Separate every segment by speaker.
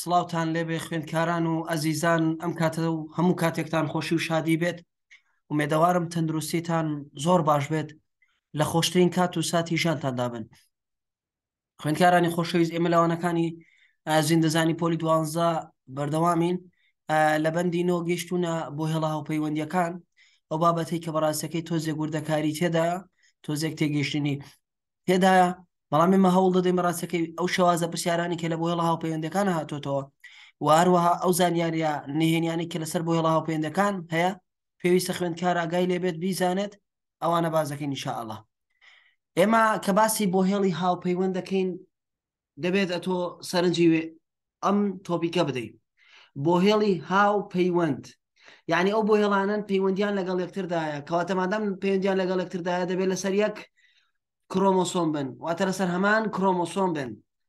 Speaker 1: سڵاوتان لێبێ خوێندکاران و ئەزیزان ئەم کاتە و هەموو کاتێکتان خۆشی و شادی بێت ومێدەوارم تەندروستیتان زۆر باش بێت لە خۆشترین کات و ساتی ژانتاندا بن خوێندکارانی خۆشەویست ئێمە لەوانەکانی زیندەزانی پۆلی دوانزە بەردەوامین لە بەندی نۆ گەشتونە بۆ هێڵا هاوپەیوەندیەکان ئەو بابەتەی کە بەڕاستەکەی تۆزێک گوردەکاری تێدا تۆزێک تێگەیشتنی تێدایە بەڵام ئێمە هەوڵ دەدەین ڕاستەکەی ئەو شێوازە پرسیارانی کە لە بۆ هێڵ هاوپەیوەندەکان هاتوتەوە و هەروەها ئەو زانیاریە نهێنیانی کە لەسەر بۆ هێڵ هاوپەیوەندەکان هەیە پێویستە خوێندکار ئاگای لێبێت بیزانێت ئەوانە بازەکەین نیشاءله ئێمە کە باسی بۆ هێڵی هاوپەیوەند دەکەین دەبێت ئەتۆ سەرنجی ئەم تۆپیکە بدەیت بۆ هێڵی هاو پەیوەند یعنی ئەو بۆ هێڵانن پەیوەندیان لەگەڵ یەکتردایە کەواتەمادەم پەیوەندیان لەگەڵ یەکتردایە دەبێت لەسەر یەک کرۆمۆسۆم بن واتە لەسەر هەمان کرۆمۆسۆم بن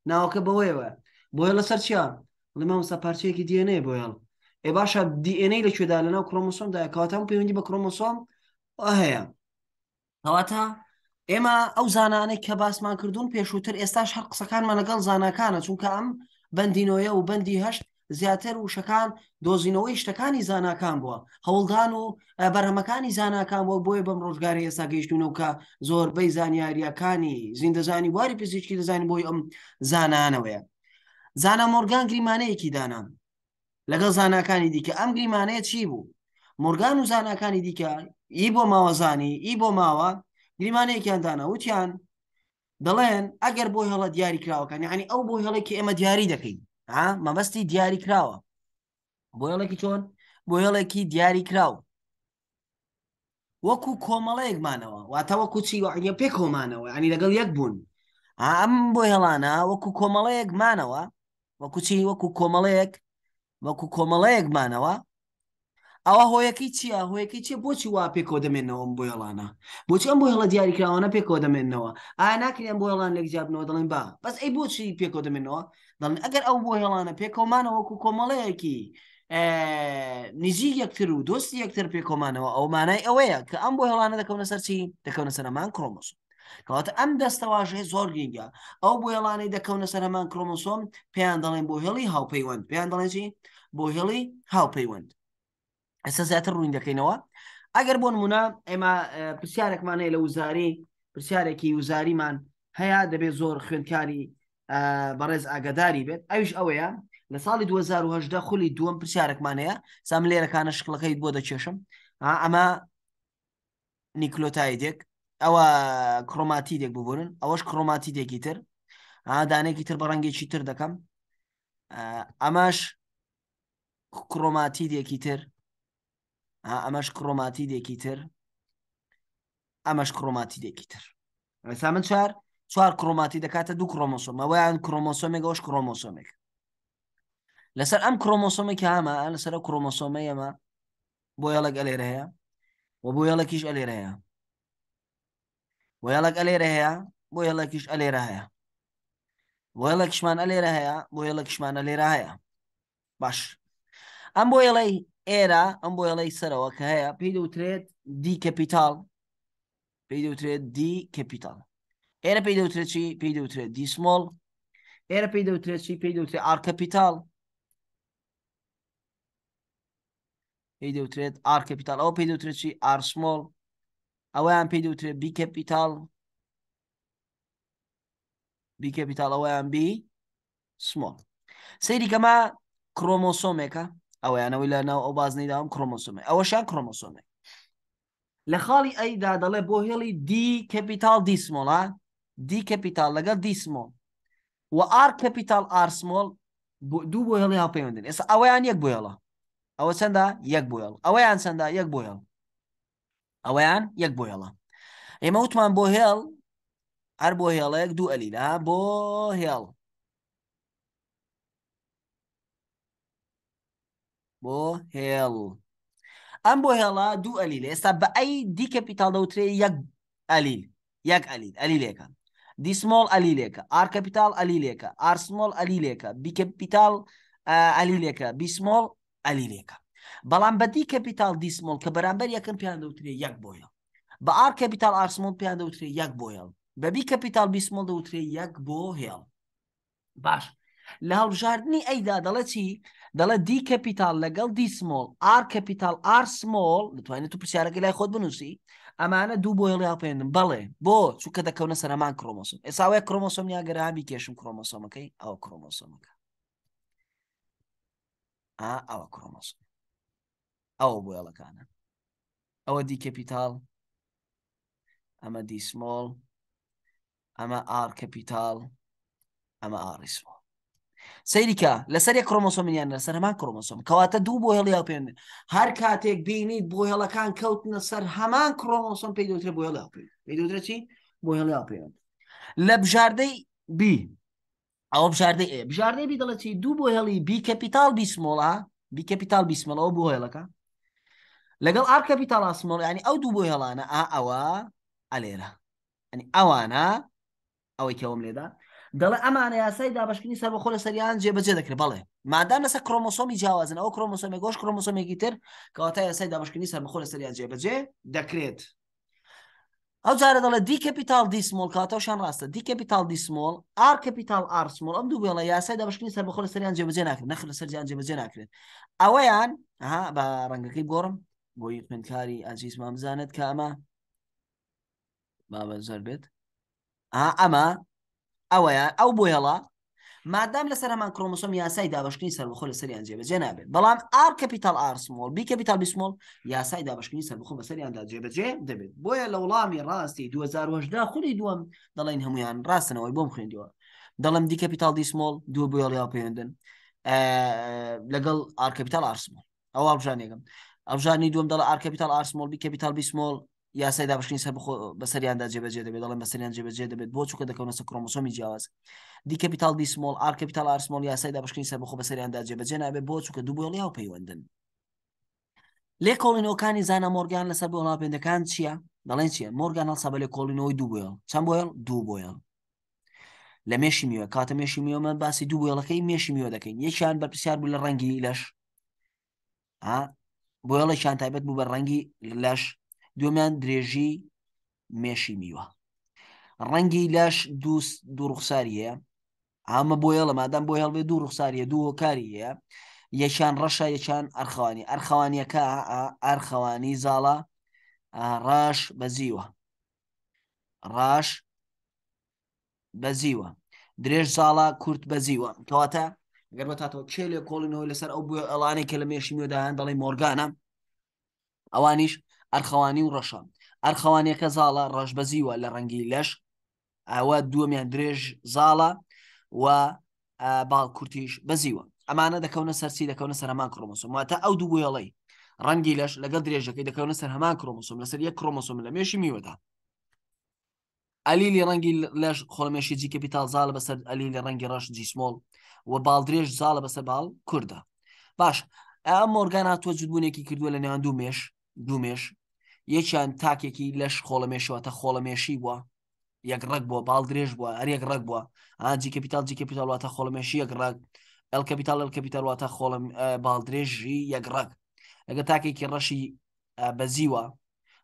Speaker 1: ناوەکە بەوەیەوە بۆیە لەسەر چیا لەمە وستا پارچەیەکی دیێنەیە بۆیڵ ێ باشە دیNA لە کوێدا لەناو کرۆمۆسۆم دایکاتم پەیوەندی بە کرۆمۆسۆم هەیە هەواتە ئێمە ئەو زانانەی کە باسمان کردوون پێشووتر ئێستاش هەر قسەکانمان لەگەڵ زانکانە چونکە ئەم بەندینۆیە و بەندی هەشت زیاتر وشەکان دۆزینەوەی شتەکانی زاناکان بووە هەوڵدان و بەرهەمەکانی زاناکان بۆ بۆیە بەم ڕۆژگاری ئێستا گەیشتونەوەکە زۆربەی زانیاریەکانی زیندەزانی واری پزیشکی دەزانانی بۆی ئەم زانانەوەیە زانا مۆرگان گریمانەیەکی دانام لەگەڵ زاناکانی دیکە ئەم گریمانەیە چی بوو مۆرگان و زاناکانی دیکە ئی بۆ ماوەزانی ئی بۆ ماوە گریمانەیەکیان دانا وتیان دەڵێن ئەگەر بۆ هێڵە دیاری کراوەکانی عنی ئەو بۆ هێڵێکی ئێمە دیاری دەکەین مەبەستی دیاری کراوە بۆ هێڵێکی چۆن بۆ هێڵێکی دیاری کراوە وەکو کۆمەڵەیەکمانەوە واتە وەکو چی وعنیە پێ کۆمانەوە ینی لەگەڵ یەک بوون ئەم بۆ هێڵانە وەکو کۆمەڵەیەکمانەوە وەکو چی وەکو کۆمەڵەیەک وەکو کۆمەڵەیەکمانەوە ئەوە هۆیەکی چییە هۆیەکی چیە بۆچی وا پێکۆ دەمێنەوە بۆ هێڵانە بۆچی ئەم بۆ هێڵە دیاریکراوانە پێکۆ دەمێنەوە ئا ناکرێن بۆ هێڵان لەگجیابنەوە دەڵێن با بەس ئەی بۆچی پێکۆ دەمێنەوە دەڵن ئەگەر ئەو بۆ هێڵانە پێکۆمانەوە وەکو کۆمەڵەیەکی نزی یەکتر و دۆستی یەکتر پێکۆمانەوە ئەو مانای ئەوەیە کە ئەم بۆ هێڵانە دەکەونە سەرچی دەکەونە سەرەمان کرۆمۆسۆم کەواتە ئەم دەستەواژێ زۆر گرنگە ئەو بۆ هێڵانەی دەکەونە سەرەمان کرۆمۆسۆم پێیان دەڵێن بۆ هێڵی هاوپەیوەند پێیان دەڵێن چی بۆ هێڵی هاوپەیوەند ئەستا زیاتر ڕووین دەکەینەوە ئەگەر بۆ نمونە ئێمە پرسیارێکمانەیە لە وزاری پرسیارێکی وزاریمان هەیە دەبێت زۆر خوێندکاری بەڕێز ئاگداری بێت ئەوش ئەوەیە لە ساڵی 2010 خولی دووەم پرسیارێکمانەیە سام لێرەکانە شقلەکەی بۆ دەچێشم ئەمە نیکلۆتایدێک ئەوە کڕۆماتی دێک ببوورن ئەوەش کڕۆماتی دێکی تر دانێکی تر بە ڕەنگێکی تر دەکەم ئەمەش کڕۆماتی دێکی تر ئەمەش کڕۆماتی دێکی تر ئەمەش کڕۆماتی دێکی تر سامن چوار چوار کڕۆماتی دەکاتە دوو کرۆمۆسۆمە ویان کرۆمۆسۆمێکەوەش کرۆمۆسۆمێک لەسەر ئەم کرۆمۆسۆمێکی هامە لەسەر کرۆمۆسۆمە ئەمە بۆ یەڵک ئەلێرە هەیە و بۆ یەڵەکیش ئەلێرە هەیە وەڵک ئەلێرە هەیە بۆ یەڵەکیش ئەلێرە هەیە وەڵە کشمان ئەلێرە هەیە بۆ یەڵە کشمانە لێرە هەیە باش ئەم بۆ یەڵی ئێرە ئەم بۆ یەڵی سەرەوە کە هەیە پێی دوترێت دی کەپیتال پێی دوترێت دی کەپیتال ئێرە پێی دەوترێت چی پێی دەوترێت دیسمۆڵ ئێرە پێی دەوترێت چی پێی دەوترێت ئارکەپیتال پێی دەوترێت ئارکەپیتال ئەو پێی دەوترێت چی ئارسمۆڵ ئەوەیان پێی دەوترێت بیکەپیتال بیکەپیتال ئەوەیان بی سمۆڵ سەیری کەمە کرۆمۆسۆمێکە ئەوەیانەوەی لە ناو ئەو بازنەیداوم کرۆمۆسۆمێ ئەوەشان کرۆمۆسۆمێک لە خاڵی ئەیدا دەڵێ بۆ هێڵی دی کەپیتال دیسمۆڵە دی کەپیتال لەگەڵ دی سمۆڵ و ئار کەپیتال ئار سمۆڵ دوو بۆ هێڵی هەڵپەیوەندن ئێستا ئەوەیان یەک بۆیڵە ئەوە چەندە یەک بۆیڵ ئەوەیان چەندە یەک بۆیڵ ئەوەیان یەک بۆیڵە ئێمە وتمان بۆ هێڵ هەر بۆ هێڵەیەک دوو ئەلیلا بۆ هێڵ بۆ هێڵ ئەم بۆ هێڵە دوو ئەلیل ئێستا بە ئەی دیکەپیتال دەوترێ یەک ئەلیل یەک ئەلیل ئەلیلێکە دیسمۆڵ ئەلیلێکە ئارکەپیتال ئەلیلێکە ئارسمۆڵ ئەلیلێکە بیکەپیتال ئەلیلێکە بیسمۆڵ ئەلیلێکە بەڵام بەدی کەپیتال دیسمۆڵ کە بەرامبەر یەکەم پیان دەوترێ یەک بۆیە بە ئار کەپیتال ئارسمۆڵ پیان دەوترێ یەک بۆیڵ بەبی کەپیتال بیسمۆڵ دەوترێ یەک بۆ هێڵ باش لە هەڵبژاردننی ئەیدا دەڵە چی دەڵە دی کەپیتال لەگەڵ دیسمۆڵ ئار کەپیتال ئارسمۆڵ دەتوانێت تو پرسیارەکە لای خۆت بنووسی ئەمانە دوو بۆ ڵیا پێێنم بەڵێ بۆ چووکە دەکەونە سەرەمان کرۆمۆسۆم ئێساوای کرۆمۆسۆم یا گەرامی کێشم کرۆمۆسۆمەکەی ئەو کرۆمۆسۆمەکە ئەوە کرۆمۆسۆم ئەوە بۆ ئێڵەکانە ئەوە دی کەپیتال ئەمە دیسمۆڵ ئەمە ئار کەپیتال ئەمە ئاریسمۆڵ سەیریکە لەسەر یک کۆمۆسۆمینیان لەسەر هەمان کۆمۆسۆم کەواتە دوو بۆ هێڵیا پێێن هەر کاتێک بینیت بۆ هێڵەکان کەوتنە سەر هەمان کۆمۆسۆم پێی دوترێت بۆ هێڵیا پێ پێدوترێت چی بۆ هێڵیا پێێن لە بژاردەی بی ئەوە بژاردەی ئێ بژاردەی بی دەڵەتی دوو بۆ هێڵی بی کەپیتال بیسمۆڵا بی کەپیتال بیسمەڵەوە بۆ هێڵەکە لەگەڵ ئار کەپیتال ئاسمۆڵ ینی ئەو دوو بۆ هێڵانە ئا ئەوە ئەلێرە ئەنی ئەوانە ئەوەی کەوم لێدا دەڵێ ئەمانە یاسای دابشکنی سەر بەخۆ لە سەریان جێبەجێ دەکرێت بڵێ مادام لەسەر کرۆمۆسۆمی جیاوازن ئەو کرۆمۆسۆمی گۆش کرۆمۆسۆمێکی تر کەواتە یاسای دابشکنی سەر بەخۆ لە سەریان جێبەجێ دەکرێت ئەو جارە دەڵێ دی کپیتال دی سمۆل کاتەوشان ڕاستە دی کپیتال دی سمۆل ئار کپیتال ئار سمۆل ئەم دوو بێڵە یاسای دابشکنی سەر بەخۆ لە سەریان جێبەجێ ناکرێت نەخ لە سەریان جێبەجێ ناکرێت ئەوەیان ها بە ڕەنگەکەی گۆڕم بۆ یقمنکاری ئازیز مامزانت کە ئەمە بابە زەر بێت ئەمە ئەوەیە ئەو بۆیڵە مادام لەسەر هەمان کرۆمۆسۆم یاسای دابشکنی سەربخۆ لە سەریان جێبەجێ نابێت بەڵام ئار کەپیتال ئارسمۆل بی کەپیتال بیسمۆل یاسای دابشکنی سەربخۆ بە سەریاندا جێبەجێ دەبێت بۆیە لە وڵامی ڕاستی 2010 خولی دووەم دەڵین هەمویان ڕاستنەوەی بۆم خوێندیوە دەڵم دی کەپیتال دیسمۆل دووە بۆیڵیا پەیوەندن لەگەڵ ئارکەپیتال ئارسمۆل ئەو ئاژانێکم ئەژانی دوم دەڵ ئارکەپیتال ئارسمۆل بی کەپیتال بیسمۆل یاسای دابشین سەر بەسەریاندا جێبەجێ دەبێت دەڵێن بەسەریان جێبەجێ دەبێت بۆ چووکە دەکەونە سە کرۆمۆسۆمی جیاواز دیکەپیتال دیسمۆل ئارکەپیتال ئارسمۆل یاسای دابشین سەر بخۆ بەسەریاندا جێبەجێ نابێت بۆ چووکە دوو بۆڵیا و پەیوەندن لێ کۆڵینەوەکانی زانە مۆرگان لەسەر بۆ ناپێندەکان چییە دەڵێن چیە مۆرگان هەڵسا بە لێ کۆڵینەوەی دوو بۆیڵ چەند بۆیڵ دوو بۆیڵ لە مێشی میوە کاتە مێشی میوەمە باسی دوو بۆیڵەکەی مێشی میوە دەکەین یەکیان بەرپسیار بوو لە ڕەنگی لەش بۆیڵەشیان تایبەت بوو بە ڕەنگی لەش دومیان درێژی مێشی میوە ڕەنگی لاش دووس دوو ڕوخساریە ئامە بۆ هێڵە مادام بۆ هێڵێ دوو ڕوخساریە دوو هۆکاریە یەکیان ڕەشە یەکیان ئەرخەوانی ئەرخەوانیەکە ئەرخەوانی زاڵە ڕاش بەزیوە ڕاش بەزیوە درێژ ساڵە کورت بەزیوە کەواتە گەر بەتاتەوە کێ لێ کۆڵینەوەی لەسەر ئەو بووە ئەڵانی کە لە مێشی میێدایان دەڵی مۆرگانە ئەوانیش ئەرخەوانی و ڕەشە ئەرخەوانەکە زاڵە ڕەشبەزیوە لە ڕەنگی لەش ئەوە دووەمیان درێژ زاڵە و باڵکورتیش بەزیوە ئەمانە دەکەونە سەرسی دەکەونە سەرمان کڕۆمۆسۆم واتە ئەو دوو گوێڵی ڕەنگی لەش لەگەڵ درێژەکەی دەکەونە سەر هەمان کڕۆمۆسۆم لەسەر یە کڕۆمۆسۆم لە مێشی میوەدا ئەلیلی ڕەنگی لەش خۆڵمێشی جی کەپیتال زالە بەسەر ئەلی لە ڕەنگی ڕەش جیسمۆڵ و باڵدرێژ زالە بەسەر باڵ کووردە باش ئەم مۆرگان هاتووە جودبوونێکی کردووە لە نێوان دوو مێش دومێش یەکیان تاکێکی لەش خۆڵەمێشەوەتە خۆڵەمێشی بووە یەک ڕگ بووە باڵ درێژ بووە هەرێک ڕگ بووە ئاجی کپیتال جی کپیتالواتە خۆڵەمێشی یەک ڕگ ئەل کپیتال ئەل کپیتالواتە خۆڵم باڵدرێژی یەک ڕگ ئەگە تاکێکی ڕەشی بەزیوە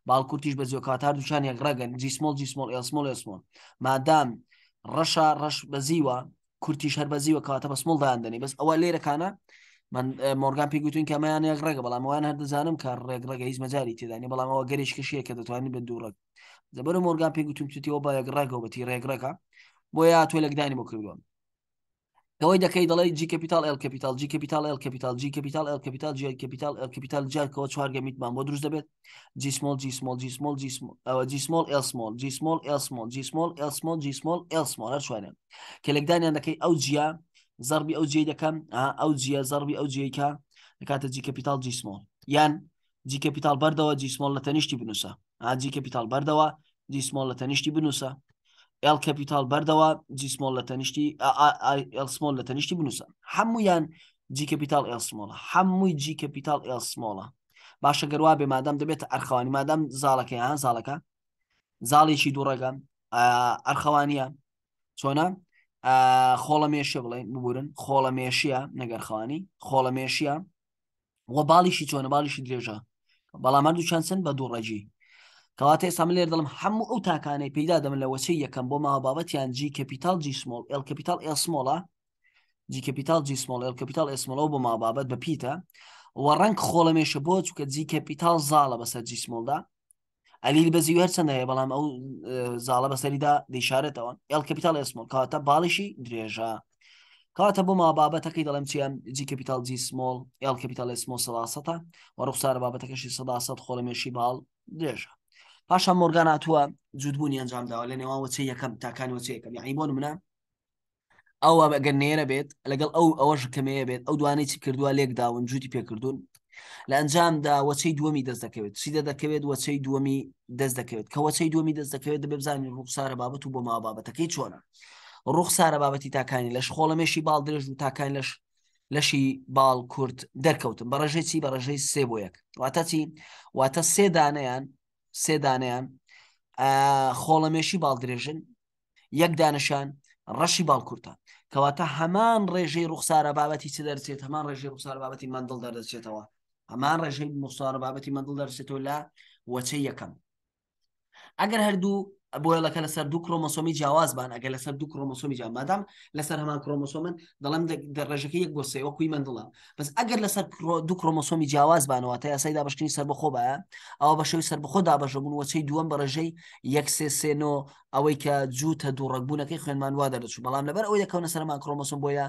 Speaker 1: باڵکوتیش بەزیۆ کاتار دوچان یەک ڕگەن جیسمۆل جیسمۆل ئێسمۆل ئێسمۆل مادام ڕەشە ڕەش بەزیوە کورتیش هەر بەزیوە کاتە بە سمڵ دایاندنی بەس ئەوە لێرەکانە من مۆرگان پێگوتوین کەمەیان یەک ڕێگە بەڵام وان هەر دەزانم کە ڕێک ڕێگە هیچ مەجاری تێدانی بەڵام ئەوە گەریش کەشەیە کە دەتوانین بە دووڕێک زەبەر مۆرگان پێگوتوم توتیەوە بە یەک ڕێگە بەتی ڕێگڕەکە بۆ یا تۆ لەگدانی بۆ کردووە ئەوەی دەکەی دەڵی جی کپیتال ئەل کپیتال جی کپیتال ئەل کپیتال جی کپیتال ئەل کپیتال جی کپیتال ئەل کپیتال جارکەوە چوارگە میتمان بۆ دروست دەبێت جی سمال جی سمال جی سمال جی ئەوە جی سمال ئل سمال جی سمال ئل سمال جی سمال ئل سمال جی سمال ئل سمال هەر شوێنێ کە لەگدانیان دەکەی ئەو جیا زەربی ئەو جێ دەکەم ئەو جیە زەربی ئەو جێکە دەکاتە جی کەپیتال جیسمۆل یان جی کەپیتال بەردەوە جیسمۆل لە تەنیشتی بنووسە جی کەپیتال بەردەوە جیسمۆل لە تەنیشتی بنووسە ئل کەپیتال بەردەوە جیسمۆل لە تەنیشتی ئەلسمۆل لە تەنیشتی بنووسە هەمویان جی کەپیتال ئێلسمۆڵە هەمووی جی کەپیتال ئێلسمۆڵە باشە گەروا بێ مادەم دەبێتە ئەرخەوانی مادەم زاڵەکە یان زاڵەکە زاڵێکی دووڕێگە ئەرخەوانیە چۆنە خۆڵە مێشە بڵێن ببورن خۆڵە مێشیە نەگەرخانی خۆڵە مێشیە وە باڵیشی چۆنە باڵیشی درێژە بەڵام هەردوو چەند سند بە دوو ڕەجی کەواتە ئێستا من لێر دەڵم هەموو ئەو تاکانەی پیدا دەم لە وەچەی یەکەم بۆ ماوە بابەتیان جی کپیتال جی سمۆڵ ئل کپیتال ئێسمۆڵە جی کپیتال جی سمۆڵ ئل کپیتال ئێسمۆڵەوە بۆ ما بابەت بە پیتە وە ڕەنگ خۆڵە مێشە بۆ چکە جی کپیتال زاڵە بەسەر جی سمۆڵدا ئەلیل بەزی هەر چەندەیە بەڵام ئەو زاڵە بەسەریدا دەیشارێتەوە ئەل کپیتال ئەسمۆل کاتە باڵیشی درێژە کاتە بۆ ما بابەتەکەی دەڵم چیان جی کپیتال جی سمۆڵ ئەل کپیتال ئسمۆ سەداسەتە وەڕوخسار بابەتەکەشی سەداسەت خۆڵەمێشی باڵ درێژە پاشان مۆرگاناتووە جودبوونی ئەنجامداوە لە نێوان وچی یەکەم تاکانی وچی یەکەم یعنی بۆن منە ئەوە بەگەر نێرە بێت لەگەڵ ئەو ئەوەش کەمەیە بێت ئەو دوانەی چی کردووە لێک داون جوتی پێکردوون لە ئەنجامدا وەچەی دووەمی دەست دەکەوێت چیدە دەکەوێت وەچەی دووەمی دەست دەکەوێت کە وەچەی دووەمی دەست دەکەوێت دەبێ بزانین ڕوخسارە بابەت و بۆ ما بابەتەکەی چۆنە ڕوخسارە بابەتی تاکانی لەش خۆڵەمێشی باڵ درێژ و تاکان لەش لەشی باڵ کورت دەرکەوتن بە ڕژەی چی بە ڕژەی سێ بۆ یەک واتە چی واتە سێ دانیان سێ دانیان خۆڵەمێشی باڵ درێژن یەک دانشان ڕەشی باڵکوورتە کەواتە هەمان ڕێژەی ڕوخسارە بابەتی چ دەرچێت هەمان ڕێژەی ڕوخسار بابەتی مندڵ دەردەچێتەوە هەمان ڕێژەی مستوارە بابەتی مندڵ دەرسێتەوە لە وەچە یەکەم ئەگەر هەردوو بۆیڵەکە لەسەر دوو کرۆمۆسۆمی جیاوازبان ئەگە لەسەر دوو کرۆمۆسۆمی جیاواز مادام لەسەر هەمان کرۆمۆسۆمن دەڵم دەڕێژەکە یەک بۆ سێەوە کوی مندڵە بەس ئەگەر لەسەر دوو کرۆمۆسۆمی جیاوازبانەوە تا یاسای دابشکنی سەربەخۆ بە ئەوە بە شەوی سەربەخۆ دابەژەبوون وەچەی دووەم بە ڕێژەی یەک سێ سێنۆ ئەوەی کە جووتە دوو ڕێکبوونەکەی خوێنمان وا دەرەچوو بەڵام لەبەر ئەو یەکەونە سەرمان کرۆمۆسۆم بۆیە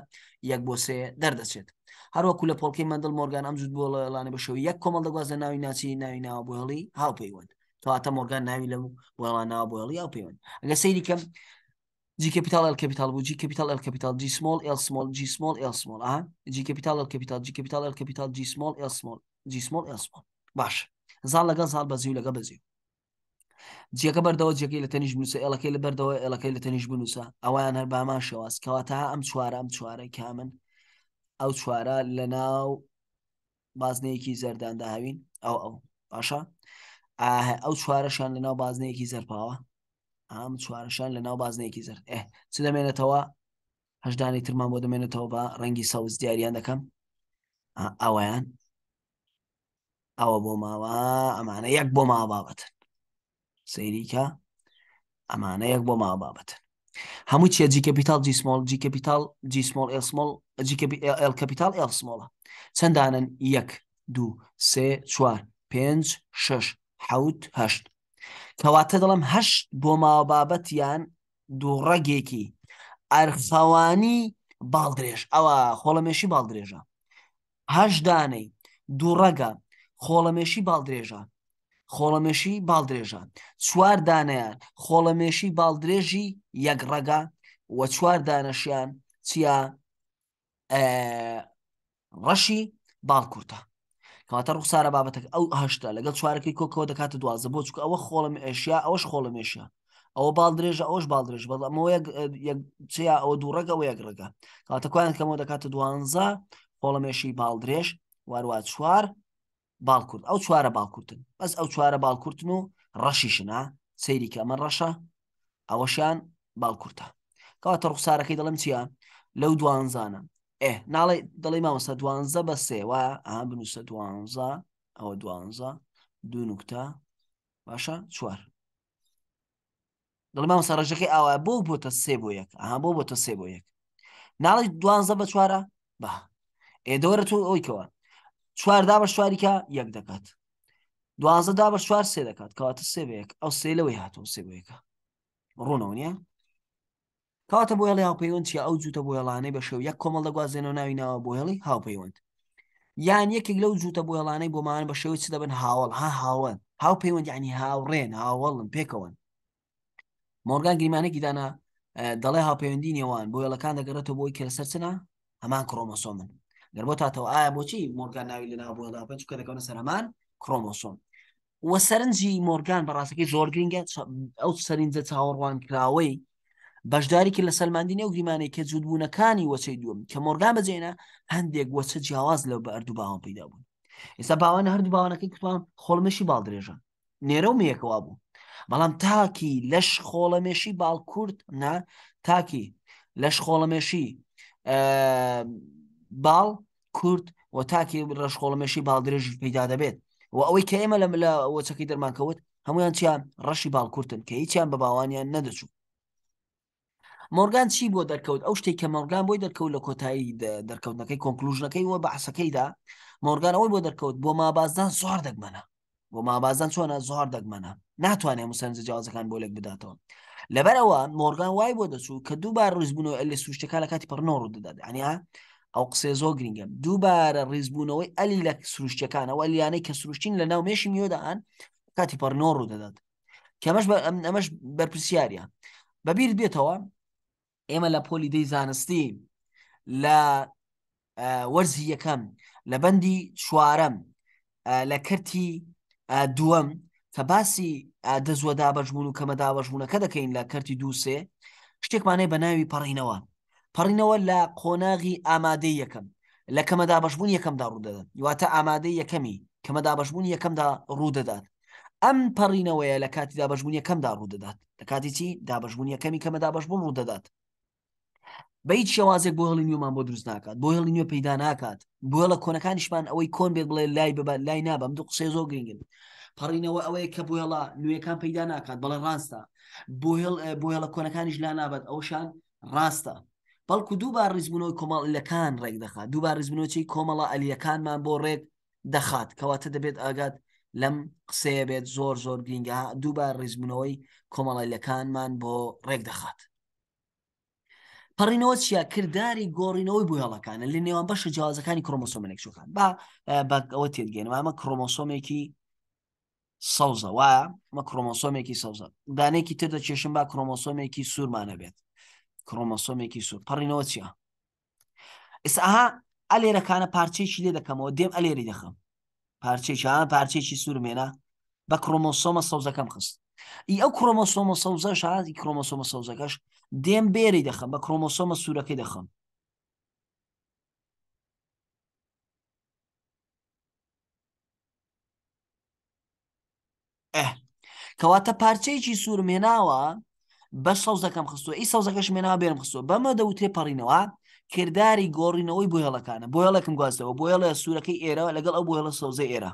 Speaker 1: یەک بۆ سێ دەردەچێت هەروەکو لە پۆڵکی مندڵ مۆرگان ئەم زود بۆ لەڵانە بەشەوە یەک کۆمەڵ دەگواز لە ناوی ناچی ناوی ناوە بۆڵی هاو پەیوەند تەواتە مۆرگان ناوی لە بۆڵانەوە بۆڵی هاو پەیوەند ئەگە سەیری کەم جی کپیتال ال کپیتال بوو جی کپیتال ال کپیتال جی سمال ال سمال جی سمال ال سمال ئا جی کپیتال ال کپیتال جی کپیتال ال کپیتال جی سمال ال سمال جی سمال ال سمال باش زال لەگەڵ زال بەزیو لەگە بەزیو جیەکە بەردەوە جێکی لە تەنیش بنووسە ئەلەکەی لە بەردەوە ئەلەکەی لە تەنیش بنووسە ئەویان هەر بامان شێواز کەواتەها ئەم چوارە ئەم چوارە کامن ئەو چوارە لە ناو بازنەیەکی زەرداندا هاوین ئەو ئەو باشە ئەو چوارەشان لە ناو بازنەیەکی زەرپاوە ئام چوارەشان لە ناو بازنەیەکی زەر ئە چ دەمێنێتەوە هەشدانی ترمان بۆ دەمێنێتەوە بە ڕەنگی سەوز دیاریان دەکەم ئەویان ئەوە بۆ ماوە ئەمانە یەک بۆ ما بابەتن سەیریکە ئەمانە یەک بۆ ما بابەتن هەموو چیە جیکەپیتال جیسمۆل جیکەپیتال جیسمۆل ئسمۆل کەپیتال ئسمۆڵە چەندانن یەک دوو سێ چوار پێنج شش حوت هەشت کەواتە دەڵم هەشت بۆ ماوە بابەتیان دووڕەگێکی ئەرخەوانی باڵدرێژ ئەوە خۆڵەمێشی باڵدرێژە هەش دانەی دووڕەگە خۆڵەمێشی باڵدرێژە خۆڵەمێشی باڵدرێژان چوار دانیان خۆڵەمێشی باڵدرێژی یەکڕەگە و چوار دانەشیان چیا ڕەشی باڵکورتە کەواتە ڕوخسارە بابەتەکە ئەو هەشتا لەگەڵ چوارەکەی کۆکەوە دەکاتە دوازە بۆ چکە ئەوە خۆڵم ئێشیا ئەوش خۆڵەمێشیا ئەوە باڵدرێژە ئەوش باڵدرێژ بەڵامەوە چیا ئەوە دووڕگە و یەکڕگە کاتە کویان کەمەوە دەکاتە دوانزە خۆڵەمێشی باڵدرێژ وارووا چوار باڵکورد ئەو چوارە باڵکورتن بەس ئەو چوارە باڵکورتن و ڕەشیشنا سەیری کە ئەمە ڕەشە ئەوەشیان باڵکورتە کەواتە ڕوخسارەکەی دەڵم چییە لەو دوانزانە ئێ ناڵێ دەڵی مامەستا دوانزە بە سێوە ئا بنووسە دوانزە ئەوە دوانزە دوو نوکتە باشە چوار دڵ مامەستا ڕژەکەی ئاوا بۆ بۆتە سێ بۆ یەک ئاها بۆ بۆتە سێ بۆ یەک ناڵی دوانزە بە چوارە بە ئێدەوەرە تۆ ئەویکەوە چوار دابە شواریکە یەک دەکات دوازە دابە چوار سێ دەکات کەواتە سێبەیەک ئەو سێ لەوەی هاتەوە سێبەیەەکە ڕوونەوە نیە کاتە بۆ هێڵی هاوپەیوەند چی ئەو جوتە بۆیڵانەی بە شەو یەک کۆمەڵ دەگوازێنەوە ناوی ناوە بۆ هێڵی هاوپەیوەند یان یەکێک لەو جوتە بۆیڵانەی بۆمان بە شێوی چ دەبن هاوڵ ها هاوەن هاوپەیوەند ینی هاوڕێن هاوڵن پێکەوەن مۆرگان گریمانێکی دانا دەڵێ هاوپەیوەندی نێوان بۆ یڵەکان دەگەڕێتەوە بۆی کێرەسەرچنا هەمان کڕۆمەسۆمن گەربۆ تاتەوە ئایا بۆچی مۆرگان ناوی لە ناوبووەدا پێنج کە دەکەونە سەرمان کرۆمۆسۆم وە سەرنجی مۆرگان بەڕاستەکەی زۆر گرنگە ئەو سەرنجە چاوەڕوان کراوەی بەشداریکە لە سەلماندینە و گریمانەی کە جوودبوونەکانی وەچەی دووەم کە مۆرگان بجێنە هەندێک وەچە جیاواز لە بە ئەردوو باوان پیدا بوون ئێستا باوانە هەردوو باوانەکەی کوتوان خۆڵمەشی باڵدرێژە نێرەو میەکەوا بوو بەڵام تاکی لەش خۆڵەمێشی باڵکورد نا تاکی لەش خۆڵەمێشی باڵ کورت و تاکی ڕەشخۆڵمێشی باڵدرێژی پیدا دەبێت و ئەوەی کە ئێمە لە لە وەچەکی دەرمانکەوت هەمویان چیان ڕەشی باڵکورتن کە هیچیان بە باوانیان نەدەچوو مۆرگان چی بۆ دەرکەوت ئەو شتێک کە مۆرگان بۆی دەرکەوت لە کۆتایی دەرکەوتنەکەی کۆنکلوژنەکەی وە بەحسەکەیدا مۆرگان ئەوەی بۆ دەرکەوت بۆ مابازدان سوار دەگمەنە بۆ مابازان چۆنە زۆر دەگمەنە ناتوانێت مسەرنج جیازەکان بۆ لێک بداتەوە لەبەرەوە مۆرگان وای بۆ دەچوو کە دووبار ڕزبوون و ئەل سوشتەکە لە کاتی پڕنۆڕ دەدات ئەنیا ئەو قسێ زۆ گرنگە دووبارە ڕیزبوونەوەی ئەلی لە سروشتەکانەوە لیانەی کە سروشتین لە ناو مێشی میۆداان کاتی پەرنۆ ڕوو دەدات کەمەش ئەمەش بەرپسیارە بەبیر بێتەوە ئێمە لە پۆلی دەی زانستی لە وەرزی یەکەم لە بەندی چوارەم لە کەرتی دووەم کە باسی دەزوە دابەشبوون و کەمە دابەشبوونەکە دەکەین لە کەرتی دووسێ شتێکمانەی بە ناوی پەڕینەوە پەڕینەوە لە قۆناغی ئامادەی یەکەم لە کەمەدا بەشبوون یەکەمدا ڕوودەدەن یواتە ئامادەی یەکەمی کەمەدا بەشبوون یەکەمدا ڕوودەدات ئەم پەڕینەوەیە لە کاتی دابشبوون یەکەمدا ڕوودەدات لە کاتی چی دابشبوون یەکەمی کەمە دابشبوون ڕوودەدات بە هیچ شێوازێک بۆ هەڵینیومان بۆ دروست ناکات بۆ هەڵینیو پەیدا ناکات بۆە لە کۆنەکانیشمان ئەوەی کۆن بێت بڵێ لای ببات لای نابم دو قسێ زۆر گرنگن پەڕینەوە ئەوەیە کە بۆهێڵا نوێەکان پەیدا ناکات بەڵێ ڕاستە بۆ بۆ هێڵە کۆنەکانیش لا نابات ئەوشان ڕاستە بەڵکو دووبار ریزبوونەوەی کۆمەڵیەکان ڕێک دەخات دووبار ریزبنەوەی کۆمەڵە ئەلیەکانمان بۆ ڕێک دەخات کەواتە دەبێت ئاگات لەم قسەیە بێت زۆر زۆر گرینگە دووبار ریزبنەوەی کۆمەڵیلەکانمان بۆ ڕێک دەخات پەڕینەوە چیە کردداری گۆڕینەوەی بویڵەکانە لە نێوان بەشە جیازەکانی کرۆمۆسۆمێک شوخان با بەەوە تێگەێنەوە ئەمە کرۆمۆسۆمێکی سەوزە وایە مە کرۆمۆسۆمێکی سەوزە دانێکی تر دە کێشم با کرۆمۆسۆمێکی سوورمانە بێت کرۆمەسۆمێکی سوور پەڕینەوە چییە ئساها ئەلێرەکانە پارچێکی لێ دەکەمەوە دێم ئەلێری دەخم پارچێکی پارچێکی سوورمێنە بە کرۆمۆسۆمە سەوزەکەم خست ئی ئەو کرۆمۆسۆمە سەوزە شازی کرۆمۆسۆمە سەوزەکەش دێم بێری دەخم بە کرۆمۆسۆمە سوورەکەی دەخم کەواتە پارچەیەکی سوورمێناوە بە سەوزەکەم خستووە ئی سەوزەکەش مێنا بێنم خستووە بەمە دەوتێ پەڕینەوە کردداری گۆڕینەوەی بۆیڵەکانە بۆیڵەکەم گواستەوە بۆیڵە سوورەکەی ئێرە لەگەڵ ئەو بۆیڵە سەوزە ئێرە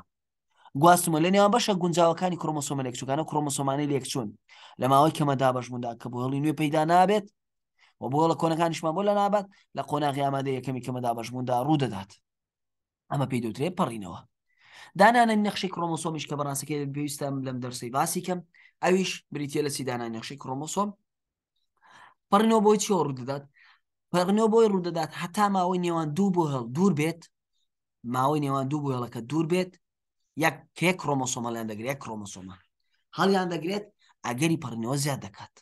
Speaker 1: گواستمە لە نێوان بەشە گونجاوەکانی کرۆمۆسۆمە لێکچووکانە کرۆمۆسۆمانی لێکچوون لە ماوەی کەمە دابشبووندا کە بۆهڵی نوێ پیدا نابێت و بۆڵە کۆنەکانیشمان بۆ لە نابات لە قۆناغی ئامادە یەکەمی کەمە دابشبووندا ڕوو دەدات ئەمە پێی دوترێ پەڕینەوە دانانە نەخشی کرۆمۆسۆمیش کە بەڕاستەکە پێویستم لەم دەرسی باسی کەم ئەویش بریتە لە سیدانای نەخشەی کڕۆمۆسۆم پڕنەوە بۆی چۆ ڕوودەدات پڕنەوە بۆی ڕوودەدات هەتا ماوەی نێوان دوو بۆ هەڵ دوور بێت ماوەی نێوان دوو بۆ هێڵەکە دوور بێت یەک کێک کڕۆمۆسۆمە لاەن دەگرێت کڕۆمۆسۆمە هەڵیان دەگرێت ئەگەری پڕنەوە زیاد دەکات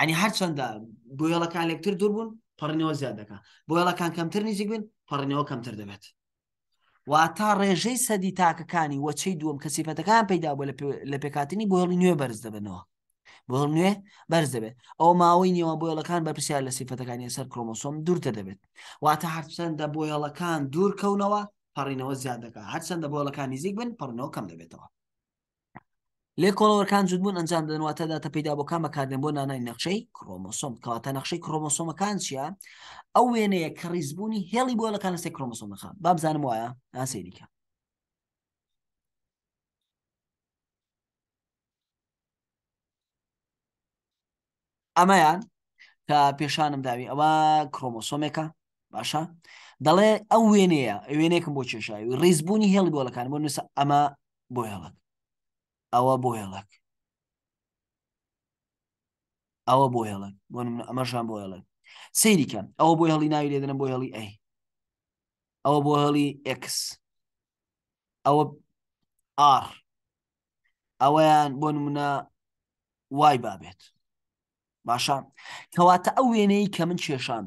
Speaker 1: هەنی هەرچەندە بۆیڵەکان لێکتر دوور بوون پڕنەوە زیاد دەکات بۆیڵەکان کەمتر نزیک بن پڕنەوە کەمتر دەبێت واتا ڕێژەی سەدی تاکەکانی وەچەی دووەم کەسیفەتەکان پیدا بوو لە پێکاتنی بۆڵی نوێ بەرز دەبنەوە بۆ نوێ بەرز دەبێت ئەو ماوەی نیوە بۆیڵەکان بەرپسیار لە سیفەتەکانی سەر کرۆمۆسۆم دوورتە دەبێت واتە هەرچەندە بۆیڵەکان دوورکەونەوە پەڕینەوە زیادەکە هەرچەندە بۆڵەکان نزیک بن پڕنەوە کەم دەبێتەوە لێ کۆڵەوەەکان جودبوون ئەنجام دەنواتەدا تە پیدا بۆکان بەکاردێن بۆ نانای نەخشەی کرۆمۆسۆم کەواتە نەخشەی کرۆمۆسۆمەکان چیە ئەو وێنەیە کە ریزبوونی هێڵی بۆ لەکان لەسێ کرۆمۆسۆمەخان بابزانم وایە ئاسێریکە ئەمەیان کە پێشانم داوی ئەوە کرۆمۆسۆمێکە باشە دەڵێ ئەو وێنەیە وێنێکم بۆ چێشایی ڕیزبوونی هێڵی بۆلەکان بۆ نووسە ئەمە بۆ هێڵک ئەوە بۆ هێڵک ئەوە بۆ هێڵک بۆ ئەمەشان بۆ هێڵک سەیریکە ئەوە بۆ هێڵی ناوی لێدنە بۆ هێڵی ئەی ئەوە بۆ هێڵی ئکس ئەوە ئار ئەوەیان بۆ نمونە وای بابێت باشە کەواتە ئەو وێنەی کە من کێشان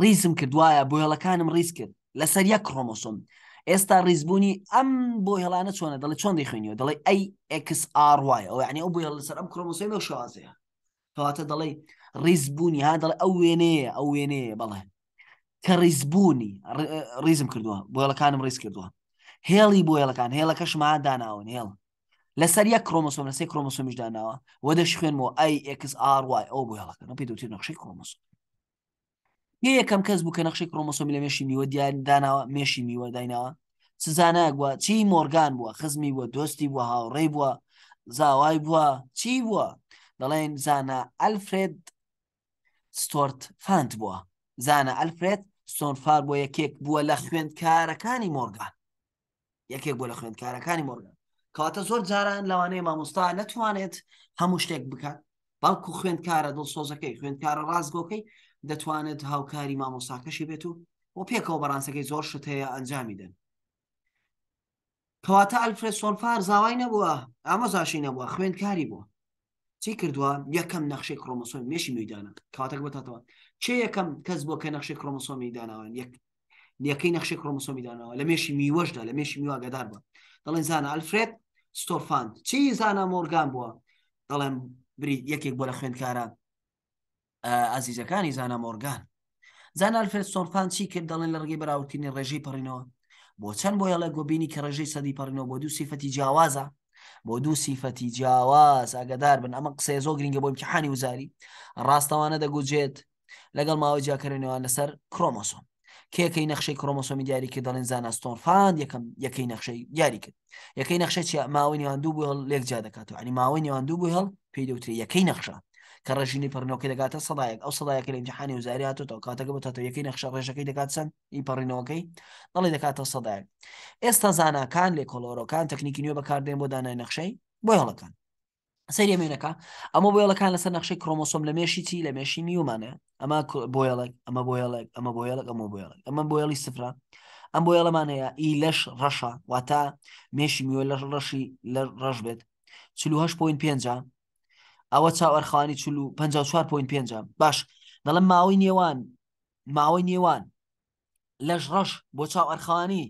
Speaker 1: ڕیزم کردوایە بۆ هێڵەکانم ڕیز کرد لەسەر یەک کڕۆمۆسۆم ئێستا ریزبوونی ئەم بۆ هێڵانە چۆنە دەڵێ چۆن دەیخوێنیەوە دەڵێ ئەی ئکس ئاڕواایە ئەو ینی ئەو بۆ لەسەر ئەم کرۆمۆسۆی ئەو شوازەیە کەواتە دەڵێ ریزبوونی ها دەڵێ ئەو وێنەیە ئەو وێنەیە بەڵێ کە ریزبوونی ریزم کردووە بۆیڵەکانم ڕیز کردووە هێڵی بۆیڵەکان هێڵەکە شما داناون هێڵ لەسەر یە کرۆمۆسۆم لەسەی کرۆمۆسۆمیش داناوە وەدەش خوێنەوە ئەی ئکس ئاڕواای ئەو بۆیڵەکەن پێ دوتی نەخشەی کرۆمۆسۆم یەکەم کەس بوو کە نەخشێک کۆمەسۆمی لە مێشی میوە دیانداناوە مێشی میوە دایناوە سزانەگووە چی مۆرگان بووە خزمی بووە دۆستی بووە هاوڕێ بووە زاوای بووە چی بووە دەڵێن زانە ئەلفرێد ستۆرت فاند بووە زانە ئەلفرێت سۆنفار بۆ یەکێک بووە لە خوێندکارەکانی مۆرگان یەکێک بۆ لە خوێندکارەکانی مۆرگان کەواتە زۆر جاران لەوانەیە مامۆستا نەتوانێت هەموو شتێک بکات بەڵکو خوێندکارە دڵ سۆزەکەی خوێندکارە ڕازگۆکەی دەتوانێت هاوکاری مامۆساکەشی بێت و بۆ پێکەوە بەرانسەکەی زۆر شت هەیە ئەنجامی دەن کەواتە ئەلفرێسۆن فار زاوای نەبووە ئامەزاشی نەبووە خوێندکاری بووە چی کردووە یەکەم نەخشی کرۆمۆسۆمی مێشی میدانە کاتەک بەتاتەوە چێ یەکەم کەس بۆ کە نەخشی کرۆمۆسۆمی داناوان یەکەی نەخشی کرۆمۆسۆمی داناەوە لە مێشی میوەشدا لە مێشی میوا گەدار بە دەڵێن زانە ئەلفرێت ستۆفاند چی زانە مۆرگان بووە دەڵێن بری یەکێک بۆ لە خوێندکارە ئازیزەکانی زانە مۆرگان زان ئەلفرد سۆرپان چی کرد دەڵێن لە ڕێگەی بەراورتینی ڕێژەی پەڕینەوە بۆ چەند بۆیە لە گۆبینی کە ڕێژەی سەدی پەڕینەوە بۆ دوو سیفەتی جیاوازە بۆ دوو سیفەتی جیاواز ئاگدار بن ئەمە قسە زۆ گرنگگە بۆ امتحانی وزاری ڕاستەوانە دەگوجێت لەگەڵ ماوەی جیاکردنەوە لەسەر کرۆمۆسۆم کێکەی نەخشەی کرۆمۆسۆمی دیاری کرد دەڵێن زانستۆنفاند یەکەم یەکەی نەخشەی یاری کرد یەکەی نەخشە ماوەی نێوان دوو بوو هەڵ لێک جا دەکاتەوە ئەنی ماوەی نێوان دوو بوو هەڵ پێی دەوتری یەکەی نەخشە کە ڕژینی پڕنەوەکە دەگاتە سەدایەک ئەو سەدایەکە لە ئینجحانی وزاری هاتوتەوە کاتەکە بە تەتەوەیەکەی نەخشە ڕێژەکەی دەکات چەند ئیپەڕینەوەکەی دەڵی دەکاتە سەدایەک ئێستا زانکان لێ کۆلۆرۆکان تەکنیکی نوێ بەکاردێن بۆ دانای نەخشەی بۆ هێڵەکان سەری مێنەکە ئەمە بۆیڵەکان لەسەر نەخشەی کرۆمۆسۆم لە مێشی چی لە مێشی نیومانە ئەمە بۆیڵێک ئەمە بۆیڵێک ئەمە بۆیڵێک ئەمە بۆیڵێک ئەمە بۆیڵی سفرا ئەم بۆ یەڵەمانەیە ئی لەش ڕەشە واتە مێشی میوە لە ڕەشی لە ڕەش بێت 5 پوین پێ ئەوە چاوەرخانی چ و 54.5 باش دەڵم ماوەی نێوان ماوەی نێوان لەش ڕەش بۆ چاوەرخانی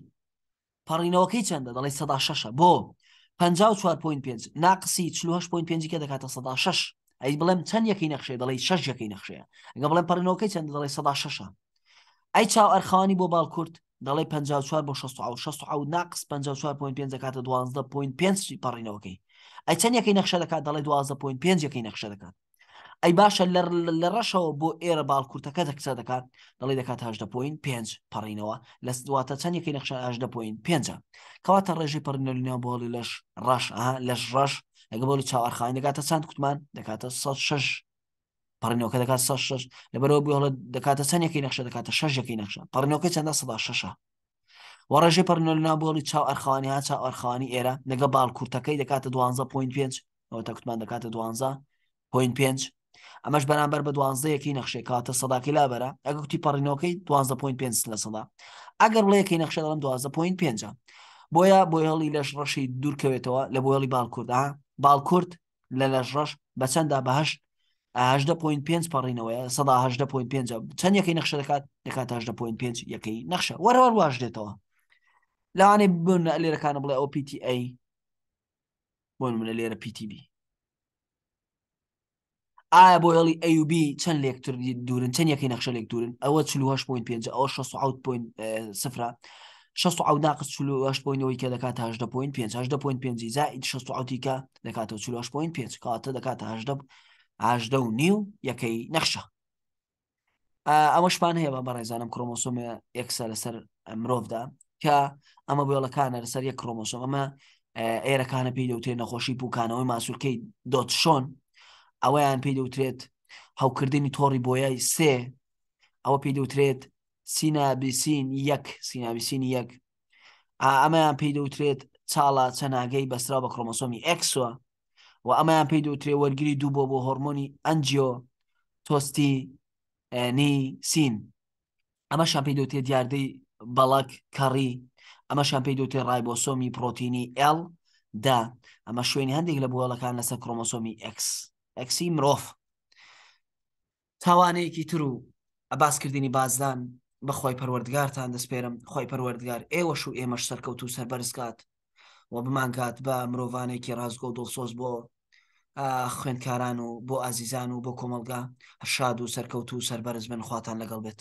Speaker 1: پەڕینەوەکەی چەندە دەڵی سەدا شەشە بۆ 54.5 ناقسی 48.5 کە دەکاتە سەدا شش ئەی بڵێم چەند یەکەی نەخشێ دەڵی شش یەکەی نەخشەیە ئەگە بڵێم پەڕینەوەکەی چەند دەڵی سەدا شەشە ئەی چاوەرخانی بۆ باڵکورد دەڵی 54 بۆ 16 ناقص 54.5 کاتە 12.5 پەڕینەوەکەی ئەی چەند یەکەی نەخشە دەکات دەڵێ دوازە پوین پێنج یەکەی نەخشە دەکات ئەی باشە لە ڕەشەوە بۆ ئێرە باڵکوورتەکە دەکسە دەکات دەڵێ دەکات هەشدە پوین پێنج پەڕینەوە لە دواتە چەند یەکەی نەخشە هەشدە پوین پێنج کەواتە ڕێژی پەرینەلینیا بۆڵی لەش ڕش لەش ڕش ئەگە بۆلی چاوەرخانی دەکاتە چەند کوتمان دەکاتە 6 پڕنیۆکە دەکات 6 لەبەرەوە بڵە دەکاتە چەندەکەی نەخشە دەکاتە شەژەکەی نەخشە پڕنیۆکە چەندە سەدا شەشە و ڕژێ پەرنۆل نابۆڵی چاو ئەرخانی ها چا ئەرخانی ئێرە لەگە باڵکوورتەکەی دەکاتە 12.5 ئەوە تەکتمان دەکاتە 12.5 ئەمەش بەرامبەر بە دوانزەیەکی نەخشێک کاتە سەداکی لابەرە ئەگە کوتی پەڕینەوەکەی 12.5 لە سەدا ئەگەر بڵەیەکی نەخشە دەڵم 12.5 بۆیە بۆ هێڵی لەش ڕەشی دوورکەوێتەوە لە بۆ هێڵی باڵکووردا باڵکورد لە لەش ڕەش بە چەندا بەهشت 5 پەڕینەوەە سەدا 5 چەند یەکەی نەخشە دەکات دەکات 5 یەکەی نەخشە وەرەوە واژ دێتەوە لەوانێ ببنە لێرەکانە بڵێ ئەو PTA بۆن منە لێرە PTB ئایا بۆ هێڵی AUB چەند لێکتر دوورن چەند یەکەی نەخشە لێک دوورن ئەوە 5 ئەو 6 سفرا 6 ناقص 5ەوەی کە دەکات 5 زائید 6 کە دەکاتەوە 5 کاتە دەکاتە و نیو یەکەی نەخشە ئەمەشمان هەیە بە ڕێزانم کرۆمۆسۆمە یەکسە لەسەر مرۆڤدا کە ئەمە بۆڵەکانە لەسەر یە کرۆمۆسۆم ئەمە ئێرەکانە پێی دەوترێت نەخۆشی پوکانەوەی ماسوورکەی دۆتشۆن ئەوەیان پێی دەوترێت هەوکردنی تۆڕی بۆیای سێ ئەوە پێی دەوترێت سینابیسین یەک سینابیسین یەک ئەمەیان پێی دەوترێت چاڵە چەناگەی بەسرا بە کرۆمۆسۆمی ئەکسوە و ئەمەیان پێی دەوترێت وەرگری دوو بۆ بۆ هۆرمۆنی ئەنجیۆ تۆستی نی سین ئەمە شان پێی دەوتێت دیاردەی بەڵک کەڕی ئەمەشان پێی دوتێ ڕای بۆ سۆمی پرۆتینی ئل دا ئەمە شوێنی هەندێک لە بووەڵەکان لەسەر کرۆمۆسۆمی ئەکس ئەکسی مرۆڤ تاوانەیەکی تر و ئەباسکردنی بازدان بە خۆی پەروەردگارتان دەسپێرم خۆی پەروەردگار ئێوەش و ئێمەش سەرکەوت و سەربەرزکات و بمانکات بە مرۆڤانێکی ڕازگۆ دڵسۆز بۆ خوێندکاران و بۆ ئازیزان و بۆ کۆمەلگا هەشاد و سەرکەوت و سەربەرز بنخواتان لەگەڵ بێت